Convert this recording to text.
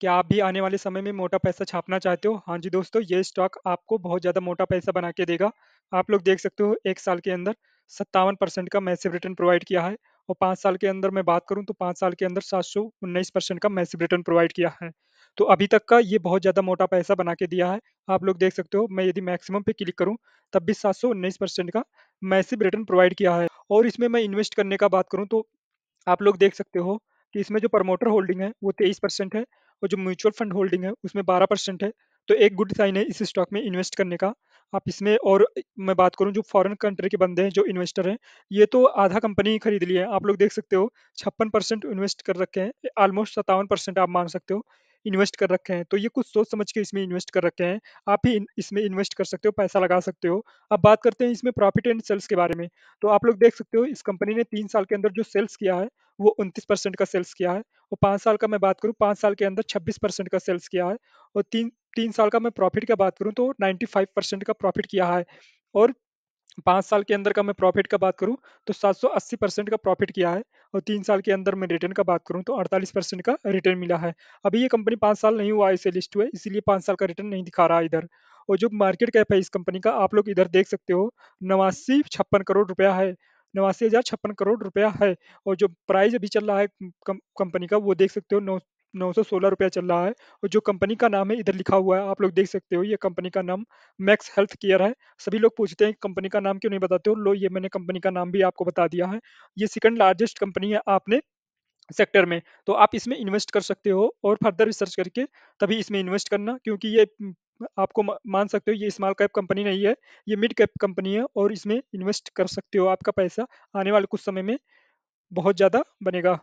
क्या आप भी आने वाले समय में मोटा पैसा छापना चाहते हो हाँ जी दोस्तों ये स्टॉक आपको बहुत ज़्यादा मोटा पैसा बना के देगा आप लोग देख सकते हो एक साल के अंदर सत्तावन परसेंट का मैसिव रिटर्न प्रोवाइड किया है और पाँच साल के अंदर मैं बात करूँ तो पाँच साल के अंदर सात सौ उन्नीस परसेंट का मैसिव रिटर्न प्रोवाइड किया है तो अभी तक का ये बहुत ज़्यादा मोटा पैसा बना के दिया है आप लोग देख सकते हो मैं यदि मैक्सिमम पे क्लिक करूँ तब भी सात सौ उन्नीस परसेंट का मैसिव रिटर्न प्रोवाइड किया है और इसमें मैं इन्वेस्ट करने का बात करूँ तो आप लोग देख सकते हो कि इसमें जो प्रमोटर होल्डिंग है वो तेईस परसेंट है और जो म्यूचुअल फंड होल्डिंग है उसमें बारह परसेंट है तो एक गुड साइन है इस स्टॉक में इन्वेस्ट करने का आप इसमें और मैं बात करूं जो फॉरेन कंट्री के बंदे हैं जो इन्वेस्टर हैं ये तो आधा कंपनी ही खरीद ली है आप लोग देख सकते हो छप्पन परसेंट इन्वेस्ट कर रखे हैं ऑलमोस्ट सत्तावन परसेंट आप मान सकते हो इन्वेस्ट कर रखे हैं तो ये कुछ सोच समझ के इसमें इन्वेस्ट कर रखे हैं आप ही इसमें इन्वेस्ट कर सकते हो पैसा लगा सकते हो अब बात करते हैं इसमें प्रॉफिट एंड सेल्स के बारे में तो आप लोग देख सकते हो इस कंपनी ने तीन साल के अंदर जो सेल्स किया है वो उनतीस परसेंट का सेल्स किया है और पाँच साल का मैं बात करूँ पाँच साल के अंदर छब्बीस परसेंट का सेल्स किया है और तीन तीन साल का मैं प्रॉफिट का बात करूँ तो नाइन्टी फाइव परसेंट का प्रॉफिट किया है और पाँच साल के अंदर का मैं प्रॉफिट का बात करूँ तो सात सौ अस्सी परसेंट का प्रॉफिट किया है और तीन साल के अंदर मैं रिटर्न का बात करूँ तो अड़तालीस परसेंट का रिटर्न मिला है अभी ये कंपनी पाँच साल नहीं हुआ इसे लिस्ट हुए इसीलिए पाँच साल का रिटर्न नहीं दिखा रहा इधर और जो मार्केट कैप है इस कंपनी का आप लोग इधर देख सकते हो नवासी छप्पन करोड़ रुपया है नवासी हजार छप्पन करोड़ रुपया है और जो प्राइस अभी चल रहा है कंपनी का वो देख सकते हो नौ नौ सौ सोलह रुपया चल रहा है और जो कंपनी का नाम है इधर लिखा हुआ है आप लोग देख सकते हो ये कंपनी का नाम मैक्स हेल्थ केयर है सभी लोग पूछते हैं कंपनी का नाम क्यों नहीं बताते हो लो ये मैंने कंपनी का नाम भी आपको बता दिया है ये सेकंड लार्जेस्ट कंपनी है आपने सेक्टर में तो आप इसमें इन्वेस्ट कर सकते हो और फर्दर रिसर्च करके तभी इसमें इन्वेस्ट करना क्योंकि ये आपको मान सकते हो ये स्मॉल कैप कंपनी नहीं है ये मिड कैप कंपनी है और इसमें इन्वेस्ट कर सकते हो आपका पैसा आने वाले कुछ समय में बहुत ज़्यादा बनेगा